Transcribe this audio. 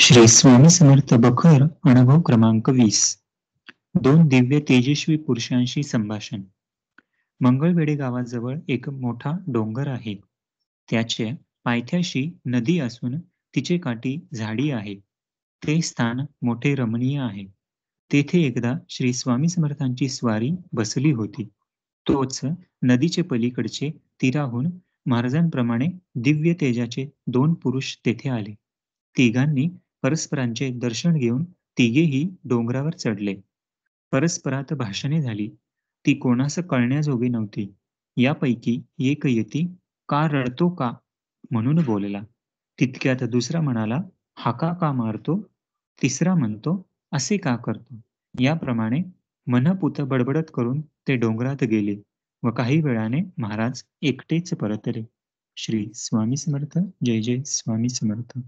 श्री स्वामी समर्थ बखर अनुभव क्रमांक वीस दोन दिव्य तेजस्वी पुरुषांशी संभाषण मंगळवेडे गावाजवळ एक मोठा डोंगर आहे त्याच्या पायथ्याशी नदी असून तिचे काठी झाडी आहे ते स्थान मोठे रमणीय आहे तेथे एकदा श्री स्वामी समर्थांची स्वारी बसली होती तोच नदीचे पलीकडचे तीराहून महाराजांप्रमाणे दिव्य तेजाचे दोन पुरुष तेथे आले तिघांनी परस्परांचे दर्शन घेऊन तिघेही डोंगरावर चढले परस्परात भाषणे झाली ती कोणास कळण्याजोगी नव्हती यापैकी एक येती का रडतो का म्हणून बोलला तितक्यात दुसरा म्हणाला हाका का मारतो तिसरा म्हणतो असे का करतो याप्रमाणे मनपुत बडबडत करून ते डोंगरात गेले व काही वेळाने महाराज एकटेच परतले श्री स्वामी समर्थ जय जय स्वामी समर्थ